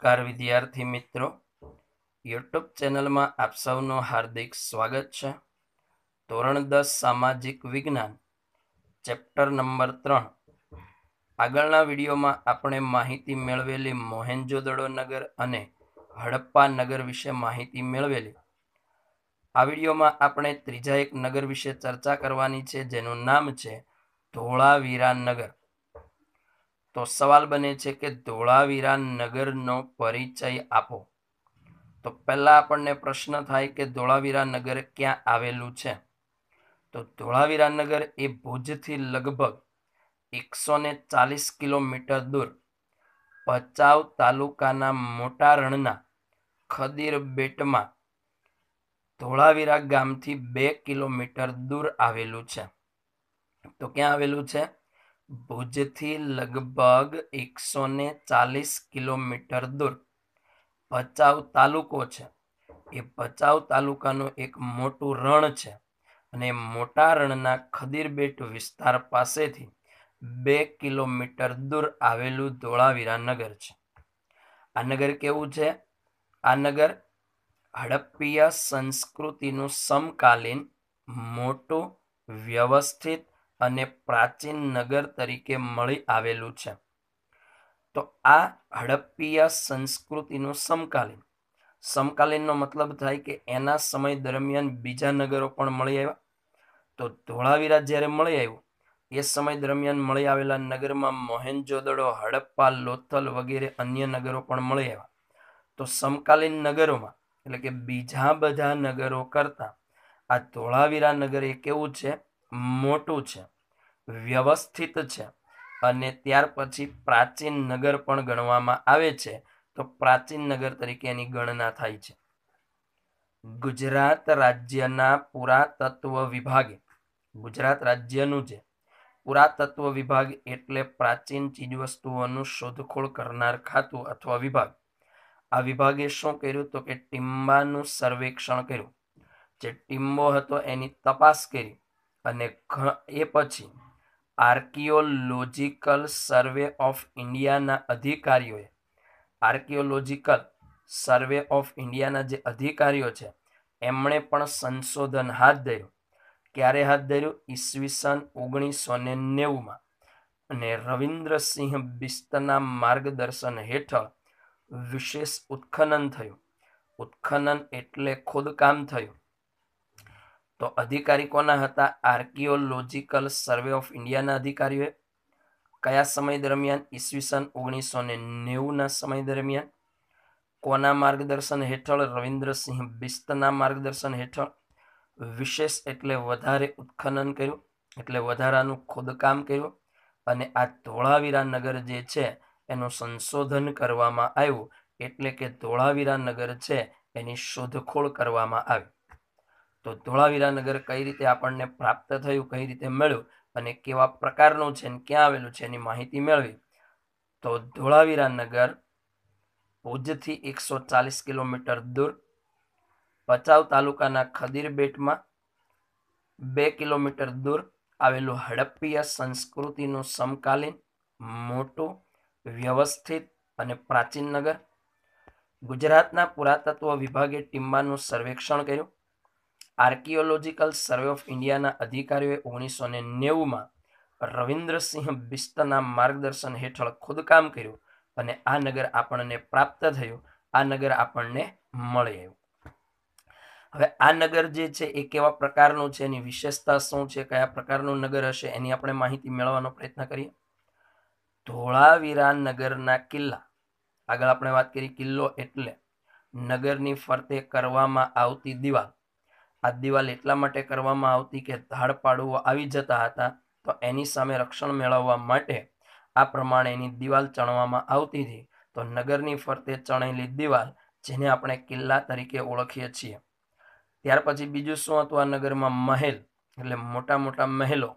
નમસ્કાર વિદ્યાર્થી મિત્રો યુટ્યુબ ચેનલમાં આપ સૌનું હાર્દિક સ્વાગત છે ધોરણ દસ સામાજિક વિજ્ઞાન ચેપ્ટર નંબર ત્રણ આગળના વિડીયોમાં આપણે માહિતી મેળવેલી મોહેન્જોદડો નગર અને હડપ્પા નગર વિશે માહિતી મેળવેલી આ વિડીયોમાં આપણે ત્રીજા એક નગર વિશે ચર્ચા કરવાની છે જેનું નામ છે ધોળાવીરા નગર તો સવાલ બને છે કે ધોળાવીરા નગરનો પરિચય આપો તો પહેલાં આપણને પ્રશ્ન થાય કે ધોળાવીરા નગર ક્યાં આવેલું છે તો ધોળાવીરા નગર એ ભુજથી લગભગ એકસો ને ચાલીસ કિલોમીટર દૂર ભચાઉ તાલુકાના મોટા રણના ખદીર બેટમાં ધોળાવીરા ગામથી બે કિલોમીટર દૂર આવેલું છે તો ક્યાં આવેલું છે ભુજથી લગભગ એકસો ને ચાલીસ કિલોમીટર દૂર ભચાઉ તાલુકો છે એ ભચાઉ તાલુકાનું એક મોટું રણ છે અને મોટા રણના ખદીરબેટ વિસ્તાર પાસેથી બે કિલોમીટર દૂર આવેલું ધોળાવીરા નગર છે આ નગર કેવું છે આ નગર હડપ્પીય સંસ્કૃતિનું સમકાલીન મોટું વ્યવસ્થિત અને પ્રાચીન નગર તરીકે મળી આવેલું છે તો આ હડપ્પીય સંસ્કૃતિનું સમકાલીન સમકાલીનનો મતલબ થાય કે એના સમય દરમિયાન બીજા નગરો પણ મળી આવ્યા તો ધોળાવીરા જ્યારે મળી આવ્યું એ સમય દરમિયાન મળી આવેલા નગરમાં મોહેનજોદડો હડપ્પા લોથલ વગેરે અન્ય નગરો પણ મળી આવ્યા તો સમકાલીન નગરોમાં એટલે કે બીજા બધા નગરો કરતાં આ ધોળાવીરા નગર એ કેવું છે મોટું છે વ્યવસ્થિત છે અને ત્યાર પછી પ્રાચીન નગર પણ ગણવામાં આવે છે તો પ્રાચીન નગર તરીકે એની ગણના થાય છે ગુજરાત રાજ્યના પુરાતત્વ વિભાગે ગુજરાત રાજ્યનું જે પુરાતત્વ વિભાગ એટલે પ્રાચીન ચીજવસ્તુઓનું શોધખોળ કરનાર ખાતું અથવા વિભાગ આ વિભાગે શું કર્યું તો કે ટિમ્બાનું સર્વેક્ષણ કર્યું જે ટિમ્બો હતો એની તપાસ કરી અને એ પછી આર્કિયોલોજિકલ સર્વે ઓફ ઇન્ડિયાના અધિકારીઓએ આર્કિયોલોજિકલ સર્વે ઓફ ઇન્ડિયાના જે અધિકારીઓ છે એમણે પણ સંશોધન હાથ ધર્યું ક્યારે હાથ ધર્યું ઈસવીસન ઓગણીસો ને નેવુંમાં અને રવિન્દ્રસિંહ બિસ્તના માર્ગદર્શન હેઠળ વિશેષ ઉત્ખનન થયું ઉત્ખનન એટલે ખોદકામ થયું તો અધિકારી કોના હતા આર્કિયોલોજિકલ સર્વે ઓફ ઇન્ડિયાના અધિકારીઓએ કયા સમય દરમિયાન ઈસવીસન ઓગણીસો ને નેવુંના સમય દરમિયાન કોના માર્ગદર્શન હેઠળ રવિન્દ્રસિંહ બિસ્તના માર્ગદર્શન હેઠળ વિશેષ એટલે વધારે ઉત્ખનન કર્યું એટલે વધારાનું ખોદકામ કર્યું અને આ ધોળાવીરા નગર જે છે એનું સંશોધન કરવામાં આવ્યું એટલે કે ધોળાવીરા નગર છે એની શોધખોળ કરવામાં આવી તો ધોળાવીરાનગર કઈ રીતે આપણને પ્રાપ્ત થયું કઈ રીતે મળ્યું અને કેવા પ્રકારનું છે ને ક્યાં આવેલું છે એની માહિતી મેળવી તો ધોળાવીરાનગર ભુજથી એકસો ચાલીસ કિલોમીટર દૂર ભચાઉ તાલુકાના ખદીરબેટમાં બે કિલોમીટર દૂર આવેલું હડપ્પીય સંસ્કૃતિનું સમકાલીન મોટું વ્યવસ્થિત અને પ્રાચીન નગર ગુજરાતના પુરાતત્વ વિભાગે ટીમ્બાનું સર્વેક્ષણ કર્યું આર્કિયોલોજીકલ સર્વે ઓફ ઇન્ડિયાના અધિકારીઓએ ઓગણીસો ને નેવુંમાં રવિન્દ્રસિંહ બિસ્તના માર્ગદર્શન હેઠળ ખોદકામ કર્યું અને આ નગર આપણને પ્રાપ્ત થયું આ નગર આપણને મળી આવ્યું હવે આ નગર જે છે એ કેવા પ્રકારનું છે એની વિશેષતા શું છે કયા પ્રકારનું નગર હશે એની આપણે માહિતી મેળવવાનો પ્રયત્ન કરીએ ધોળાવીરા નગરના કિલ્લા આગળ આપણે વાત કરી કિલ્લો એટલે નગરની ફરતે કરવામાં આવતી દિવાલ આ દિવાલ એટલા માટે કરવામાં આવતી કે ધાડ પાડવો આવી જતા હતા તો એની સામે રક્ષણ મેળવવા માટે આ પ્રમાણે એની દિવાલ ચણવામાં આવતી હતી તો નગરની ફરતે ચણેલી દિવાલ જેને આપણે કિલ્લા તરીકે ઓળખીએ છીએ ત્યાર પછી બીજું શું હતું આ નગરમાં મહેલ એટલે મોટા મોટા મહેલો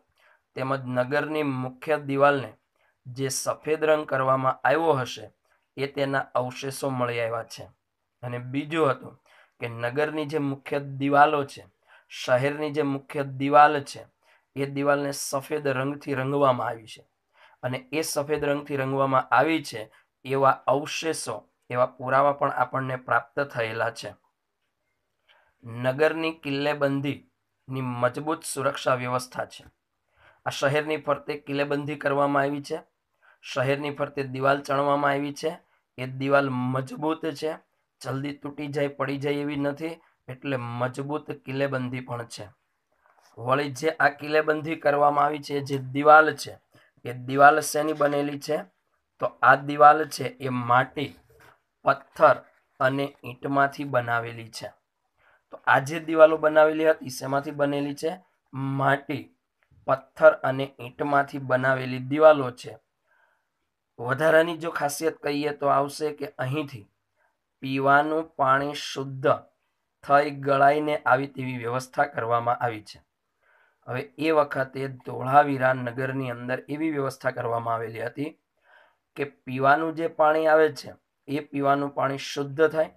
તેમજ નગરની મુખ્ય દિવાલને જે સફેદ રંગ કરવામાં આવ્યો હશે એ તેના અવશેષો મળી આવ્યા છે અને બીજું હતું કે નગરની જે મુખ્ય દિવાલો છે શહેરની જે મુખ્ય દિવાલ છે એ દિવાલને સફેદ રંગથી રંગવામાં આવી છે અને એ સફેદ રંગથી રંગવામાં આવી છે એવા અવશેષો એવા પુરાવા પણ આપણને પ્રાપ્ત થયેલા છે નગરની કિલ્લેબંધીની મજબૂત સુરક્ષા વ્યવસ્થા છે આ શહેરની ફરતે કિલ્લેબંધી કરવામાં આવી છે શહેરની ફરતે દિવાલ ચણવામાં આવી છે એ દિવાલ મજબૂત છે જલ્દી તૂટી જાય પડી જાય એવી નથી એટલે મજબૂત કિલેબંધી પણ છે વળી જે આ કિલ્લેબંધી કરવામાં આવી છે જે દિવાલ છે એ દિવાલ શેની બનેલી છે તો આ દિવાલ છે એ માટી પથ્થર અને ઈંટમાંથી બનાવેલી છે તો આ જે દિવાલો બનાવેલી હતી શેમાંથી બનેલી છે માટી પથ્થર અને ઈંટમાંથી બનાવેલી દિવાલો છે વધારાની જો ખાસિયત કહીએ તો આવશે કે અહીંથી પીવાનું પાણી શુદ્ધ થઈ ગળાઈને આવી તેવી વ્યવસ્થા કરવામાં આવી છે હવે એ વખતે ધોળાવીરા નગરની અંદર એવી વ્યવસ્થા કરવામાં આવેલી હતી કે પીવાનું જે પાણી આવે છે એ પીવાનું પાણી શુદ્ધ થાય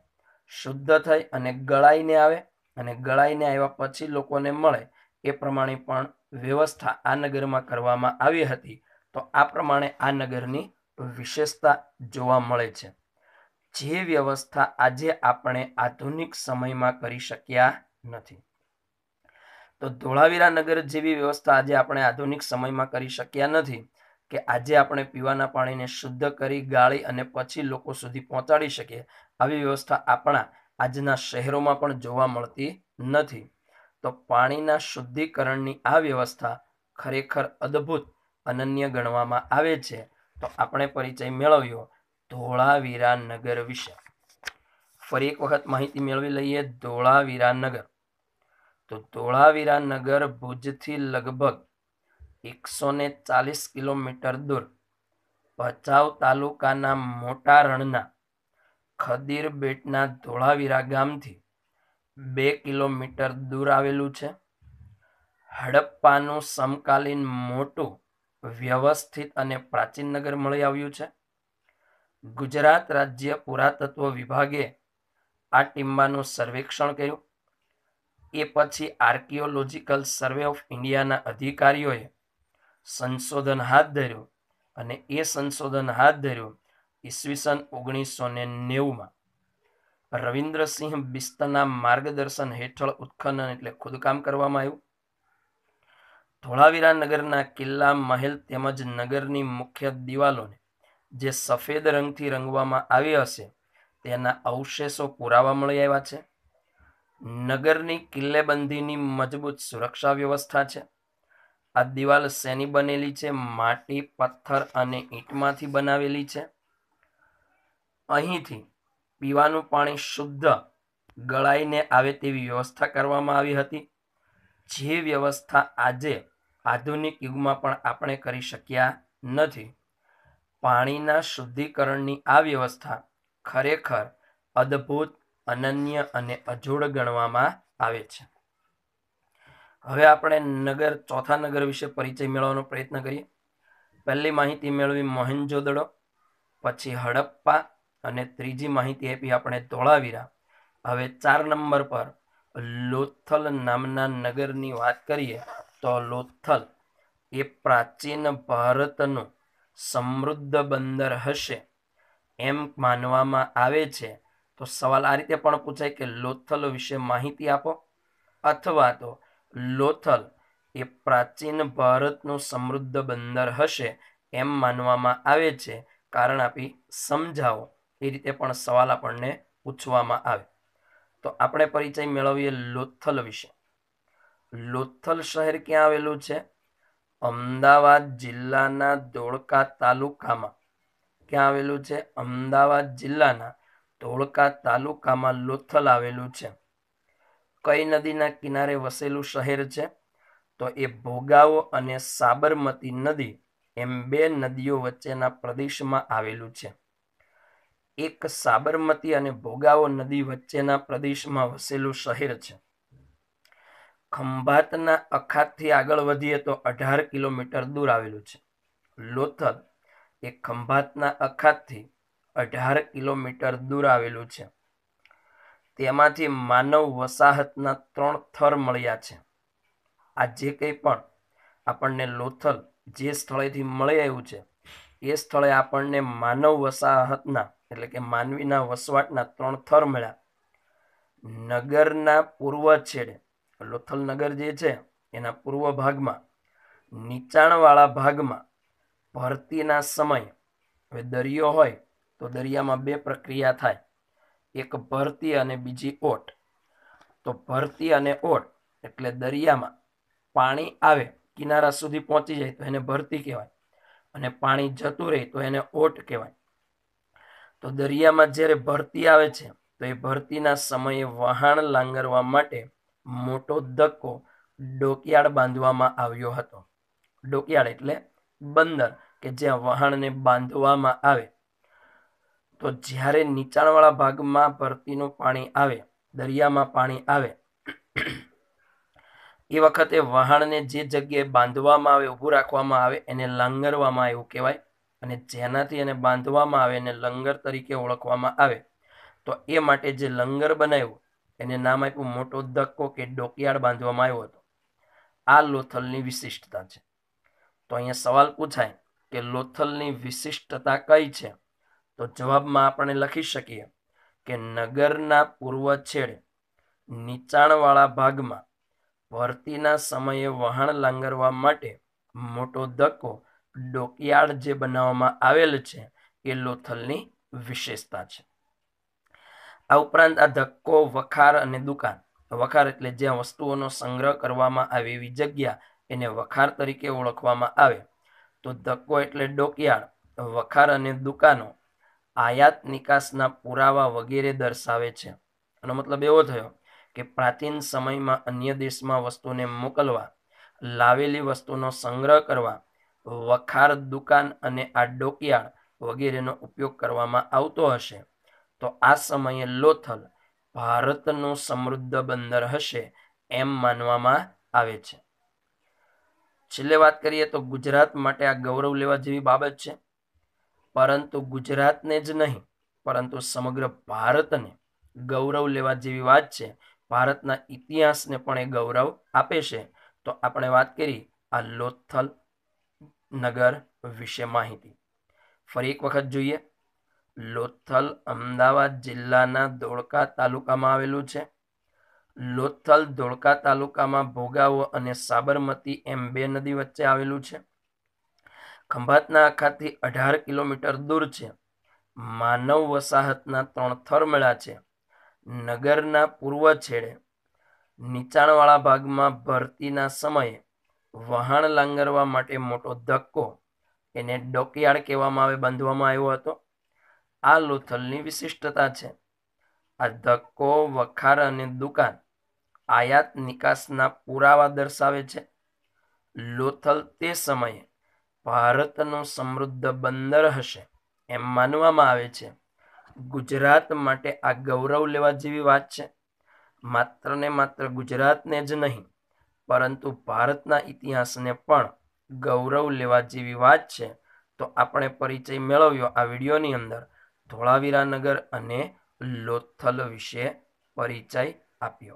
શુદ્ધ થાય અને ગળાઈને આવે અને ગળાઈને આવ્યા પછી લોકોને મળે એ પ્રમાણે પણ વ્યવસ્થા આ નગરમાં કરવામાં આવી હતી તો આ પ્રમાણે આ નગરની વિશેષતા જોવા મળે છે જે વ્યવસ્થા આજે આપણે આધુનિક સમયમાં કરી શક્યા નથી તો ધોળાવીરા નગર જેવી વ્યવસ્થા આજે આપણે આધુનિક સમયમાં કરી શક્યા નથી કે આજે આપણે પીવાના પાણીને શુદ્ધ કરી ગાળી અને પછી લોકો સુધી પહોંચાડી શકીએ આવી વ્યવસ્થા આપણા આજના શહેરોમાં પણ જોવા મળતી નથી તો પાણીના શુદ્ધિકરણની આ વ્યવસ્થા ખરેખર અદ્ભુત અનન્ય ગણવામાં આવે છે તો આપણે પરિચય મેળવ્યો ધોળાવીરાનગર વિશે ફરી એક વખત માહિતી મેળવી લઈએ ધોળાવીરાનગર તો ધોળાવીરાનગર ભુજથી લગભગ એકસો ને ચાલીસ કિલોમીટર દૂર ભચાઉ તાલુકાના મોટા રણના ખદીર બેટના ધોળાવીરા ગામથી બે કિલોમીટર દૂર આવેલું છે હડપ્પાનું સમકાલીન મોટું વ્યવસ્થિત અને પ્રાચીન નગર મળી આવ્યું છે ગુજરાત રાજ્ય પુરાતત્વ વિભાગે આ ટીંબાનું સર્વેક્ષણ કર્યું એ પછી આર્કિયોલોજિકલ સર્વે ઓફ ઇન્ડિયાના અધિકારીઓએ સંશોધન હાથ ધર્યું અને એ સંશોધન હાથ ધર્યું ઈસવીસન ઓગણીસો ને નેવુંમાં રવિન્દ્રસિંહ બિસ્તના માર્ગદર્શન હેઠળ ઉત્ખનન એટલે ખોદકામ કરવામાં આવ્યું ધોળાવીરા નગરના કિલ્લા મહેલ તેમજ નગરની મુખ્ય દિવાલોને જે સફેદ રંગથી રંગવામાં આવી હશે તેના અવશેષો પુરાવા મળી આવ્યા છે નગરની કિલ્લેબંધીની મજબૂત સુરક્ષા વ્યવસ્થા છે આ દિવાલ શેની બનેલી છે માટી પથ્થર અને ઈંટમાંથી બનાવેલી છે અહીંથી પીવાનું પાણી શુદ્ધ ગળાઈને આવે તેવી વ્યવસ્થા કરવામાં આવી હતી જે વ્યવસ્થા આજે આધુનિક યુગમાં પણ આપણે કરી શક્યા નથી પાણીના શુદ્ધિકરણની આ વ્યવસ્થા ખરેખર અદ્ભુત અનન્ય અને અજોડ ગણવામાં આવે છે હવે આપણે નગર ચોથા નગર વિશે પરિચય મેળવવાનો પ્રયત્ન કરીએ પહેલી માહિતી મેળવી મોહેનજોદડો પછી હડપ્પા અને ત્રીજી માહિતી આપી આપણે ધોળાવીરા હવે ચાર નંબર પર લોથલ નામના નગરની વાત કરીએ તો લોથલ એ પ્રાચીન ભારતનું સમૃદ્ધ બંદર હશે એમ માનવામાં આવે છે તો સવાલ આ રીતે પણ પૂછાય કે લોથલ વિશે માહિતી આપો અથવા તો લોથલ એ પ્રાચીન ભારતનું સમૃદ્ધ બંદર હશે એમ માનવામાં આવે છે કારણ આપી સમજાવો એ રીતે પણ સવાલ આપણને પૂછવામાં આવે તો આપણે પરિચય મેળવીએ લોથલ વિશે લોથલ શહેર ક્યાં આવેલું છે અમદાવાદ જિલ્લાના ધોળકા તાલુકામાં ક્યાં આવેલું છે અમદાવાદ જિલ્લાના ધોળકા તાલુકામાં લોથલ આવેલું છે કઈ નદીના કિનારે વસેલું શહેર છે તો એ ભોગાવો અને સાબરમતી નદી એમ બે નદીઓ વચ્ચેના પ્રદેશમાં આવેલું છે એક સાબરમતી અને ભોગાવો નદી વચ્ચેના પ્રદેશમાં વસેલું શહેર છે ખંભાતના અખાતથી આગળ વધીએ તો અઢાર કિલોમીટર દૂર આવેલું છે લોથલ એ ખંભાતના અખાતથી અઢાર કિલોમીટર દૂર આવેલું છે તેમાંથી માનવ વસાહતના ત્રણ થર મળ્યા છે આ જે કંઈ પણ આપણને લોથલ જે સ્થળેથી મળી આવ્યું છે એ સ્થળે આપણને માનવ વસાહતના એટલે કે માનવીના વસવાટના ત્રણ થર મળ્યા નગરના પૂર્વ છેડે લોથલ નગર જે છે એના પૂર્વ ભાગમાં નીચાણવાળા ભાગમાં ભરતીના સમય હવે દરિયો હોય તો દરિયામાં બે પ્રક્રિયા થાય એક ભરતી અને બીજી ઓટ તો ભરતી અને ઓટ એટલે દરિયામાં પાણી આવે કિનારા સુધી પહોંચી જાય તો એને ભરતી કહેવાય અને પાણી જતું રહે તો એને ઓટ કહેવાય તો દરિયામાં જ્યારે ભરતી આવે છે તો એ ભરતીના સમયે વહાણ લાંગરવા માટે મોટો ધક્કો ડોકિયાળ બાંધવામાં આવ્યો હતો ડોકિયાળ એટલે બંદર કે જ્યાં વહાણને બાંધવામાં આવે તો જ્યારે નીચાણવાળા ભાગમાં ભરતીનું પાણી આવે દરિયામાં પાણી આવે એ વખતે વહાણને જે જગ્યાએ બાંધવામાં આવે ઊભું રાખવામાં આવે એને લંગરવામાં એવું કહેવાય અને જેનાથી એને બાંધવામાં આવે એને લંગર તરીકે ઓળખવામાં આવે તો એ માટે જે લંગર બનાવ્યું એને નામ આપ્યું મોટો ધક્કો કે ડોકિયાળ બાંધવામાં આવ્યો હતો આ લોથલની વિશિષ્ટતા છે તો અહીંયા સવાલ પૂછાય કે લોથલની વિશિષ્ટતા કઈ છે તો જવાબમાં આપણે લખી શકીએ કે નગરના પૂર્વ છેડે નીચાણવાળા ભાગમાં ભરતીના સમયે વહાણ લાંગરવા માટે મોટો ધક્કો ડોકિયાળ જે બનાવવામાં આવેલ છે એ લોથલની વિશેષતા છે આ ઉપરાંત આ ધક્કો વખાર અને દુકાન વખાર એટલે જ્યાં વસ્તુઓનો સંગ્રહ કરવામાં આવે એવી જગ્યા એને વખાર તરીકે ઓળખવામાં આવે તો ધક્કો એટલે ડોકિયાળ વખાર અને દુકાનો આયાત નિકાસના પુરાવા વગેરે દર્શાવે છે આનો મતલબ એવો થયો કે પ્રાચીન સમયમાં અન્ય દેશમાં વસ્તુને મોકલવા લાવેલી વસ્તુનો સંગ્રહ કરવા વખાર દુકાન અને આ ડોકિયાળ વગેરેનો ઉપયોગ કરવામાં આવતો હશે તો આ સમયે લોથલ ભારતનું સમૃદ્ધ બંદર હશે એમ માનવામાં આવે છે છેલ્લે વાત કરીએ તો ગુજરાત માટે આ ગૌરવ લેવા જેવી બાબત છે પરંતુ ગુજરાતને જ નહીં પરંતુ સમગ્ર ભારતને ગૌરવ લેવા જેવી વાત છે ભારતના ઇતિહાસને પણ એ ગૌરવ આપે છે તો આપણે વાત કરી આ લોથલ નગર વિશે માહિતી ફરી એક વખત જોઈએ લોથલ અમદાવાદ જિલ્લાના ધોળકા તાલુકામાં આવેલું છે લોથલ ધોળકા તાલુકામાં ભોગાવો અને સાબરમતી એમ બે નદી વચ્ચે આવેલું છે ખંભાતના આખાથી અઢાર કિલોમીટર દૂર છે માનવ વસાહતના ત્રણ થરમેળા છે નગરના પૂર્વ છેડે નીચાણવાળા ભાગમાં ભરતીના સમયે વહાણ લાંગરવા માટે મોટો ધક્કો એને ડોકિયાળ કહેવામાં આવે બાંધવામાં આવ્યો હતો આ લોથલની વિશિષ્ટતા છે આ ધક્કો વખાર અને દુકાન આયાત નિકાસના પુરાવા દર્શાવે છે લોથલ તે સમયે ભારતનો સમૃદ્ધ બંદર હશે એમ માનવામાં આવે છે ગુજરાત માટે આ ગૌરવ લેવા જેવી વાત છે માત્ર ને માત્ર ગુજરાતને જ નહીં પરંતુ ભારતના ઇતિહાસને પણ ગૌરવ લેવા જેવી વાત છે તો આપણે પરિચય મેળવ્યો આ વિડીયોની અંદર ધોળાવીરાનગર અને લોથલ વિશે પરિચય આપ્યો